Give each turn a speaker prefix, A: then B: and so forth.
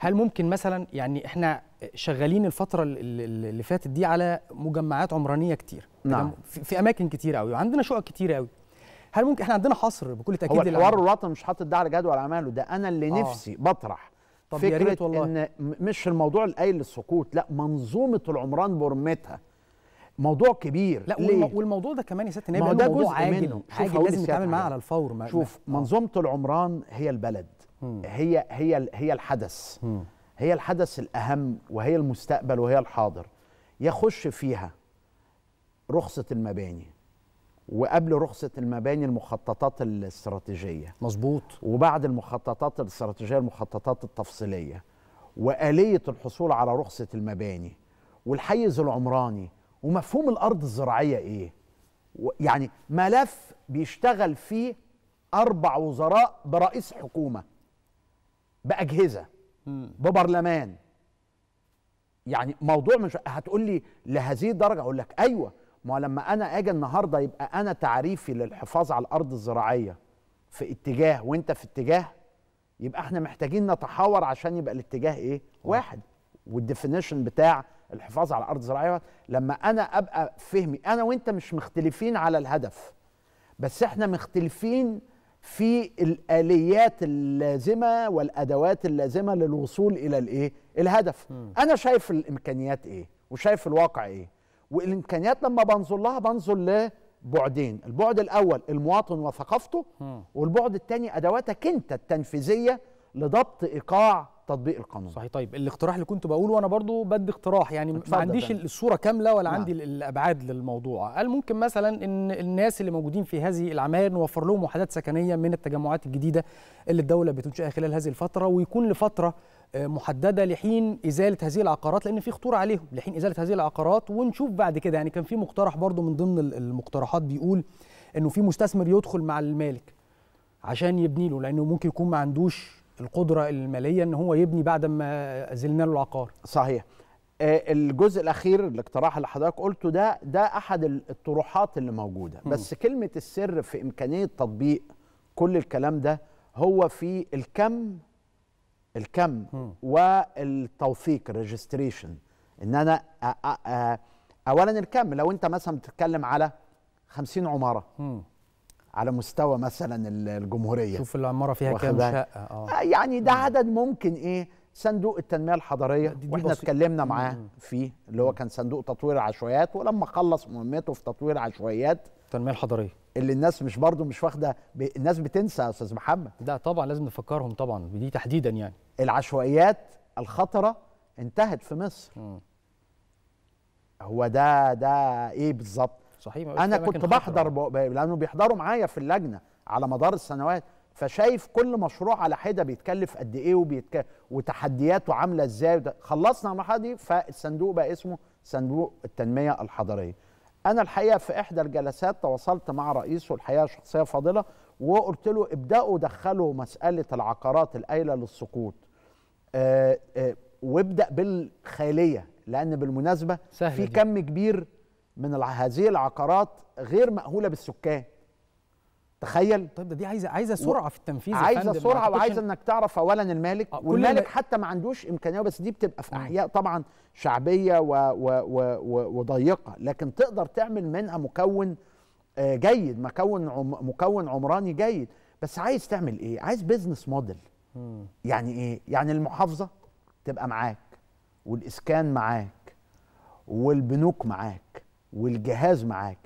A: هل ممكن مثلا يعني احنا شغالين الفتره اللي فاتت دي على مجمعات عمرانيه كتير نعم في اماكن كتير قوي وعندنا شقق كتير قوي هل ممكن احنا عندنا حصر بكل تاكيد هو الحوار الوطني
B: مش حاطط ده على جدول اعماله ده انا اللي آه. نفسي
A: بطرح طب فكرة يا ريت والله
B: ان مش الموضوع القايل للسقوط لا منظومه العمران برمتها موضوع كبير لا ليه؟
A: والموضوع ده كمان يا سياده النائب موضوع عاجل عاجل لازم نتعامل معاه على
B: الفور ما شوف ما. منظومه العمران هي البلد هي هي هي الحدث هي الحدث الاهم وهي المستقبل وهي الحاضر يخش فيها رخصه المباني وقبل رخصه المباني المخططات الاستراتيجيه مظبوط وبعد المخططات الاستراتيجيه المخططات التفصيليه واليه الحصول على رخصه المباني والحيز العمراني ومفهوم الارض الزراعيه ايه يعني ملف بيشتغل فيه اربع وزراء برئيس حكومه باجهزه ببرلمان يعني موضوع مش هتقول لي لهذه الدرجه اقول لك ايوه ما لما انا اجي النهارده يبقى انا تعريفي للحفاظ على الارض الزراعيه في اتجاه وانت في اتجاه يبقى احنا محتاجين نتحاور عشان يبقى الاتجاه ايه واحد والديفينيشن بتاع الحفاظ على الارض الزراعيه لما انا ابقى فهمي انا وانت مش مختلفين على الهدف بس احنا مختلفين في الاليات اللازمه والادوات اللازمه للوصول الى الايه الهدف م. انا شايف الامكانيات ايه وشايف الواقع ايه والامكانيات لما بنظر لها بنظر لبعدين البعد الاول المواطن وثقافته م. والبعد الثاني ادواتك انت التنفيذيه لضبط ايقاع
A: تطبيق القانون صحيح طيب الاقتراح اللي كنت بقوله وانا برضو بدي اقتراح يعني ما عنديش ده. الصوره كامله ولا نعم. عندي الابعاد للموضوع قال ممكن مثلا ان الناس اللي موجودين في هذه العماير نوفر لهم وحدات سكنيه من التجمعات الجديده اللي الدوله بتنشئها خلال هذه الفتره ويكون لفتره آه، محدده لحين ازاله هذه العقارات لان في خطوره عليهم لحين ازاله هذه العقارات ونشوف بعد كده يعني كان في مقترح برضو من ضمن المقترحات بيقول انه في مستثمر يدخل مع المالك عشان يبني له لانه ممكن يكون ما عندوش القدره الماليه ان هو يبني بعد ما زلنا له العقار صحيح آه، الجزء الاخير الاقتراح اللي
B: حضرتك قلته ده ده احد الطروحات اللي موجوده بس م. كلمه السر في امكانيه تطبيق كل الكلام ده هو في الكم الكم م. والتوثيق ريجستريشن ان انا اولا الكم لو انت مثلا بتتكلم على 50 عماره على مستوى مثلا الجمهوريه شوف العماره فيها كام شقه آه. اه يعني ده عدد ممكن ايه صندوق التنميه الحضريه دي واحنا اتكلمنا معاه فيه اللي هو كان صندوق تطوير العشوائيات ولما خلص مهمته في تطوير عشوائيات التنميه الحضريه اللي الناس مش برضو مش واخده ب... الناس بتنسى يا استاذ محمد لا طبعا لازم نفكرهم طبعا دي تحديدا يعني العشوائيات الخطره انتهت في مصر م. هو ده ده ايه بالظبط صحيح انا كنت بحضر لانه بيحضروا معايا في اللجنه على مدار السنوات فشايف كل مشروع على حده بيتكلف قد ايه وبيتك... وتحدياته عامله ازاي وده... خلصنا المرحله دي فالصندوق بقى اسمه صندوق التنميه الحضريه انا الحقيقه في احدى الجلسات تواصلت مع رئيسه الحقيقه شخصيه فاضله وقلت له ابداوا دخلوا مساله العقارات الايله للسقوط آآ آه، آآ آه، وابدا بالخاليه لان بالمناسبه في كم كبير من هذه العقارات غير مأهولة بالسكان تخيل طيب دي عايزه عايزه
A: سرعه في التنفيذ عايزه سرعه وعايزه
B: انك تعرف اولا المالك آه والمالك ما... حتى ما عندوش امكانيه بس دي بتبقى في آه. احياء طبعا شعبيه و... و... و... و... وضيقه لكن تقدر تعمل منها مكون آه، جيد مكون عم... مكون عمراني جيد بس عايز تعمل ايه عايز بيزنس موديل يعني ايه يعني المحافظه تبقى معاك والاسكان معاك والبنوك معاك والجهاز معاك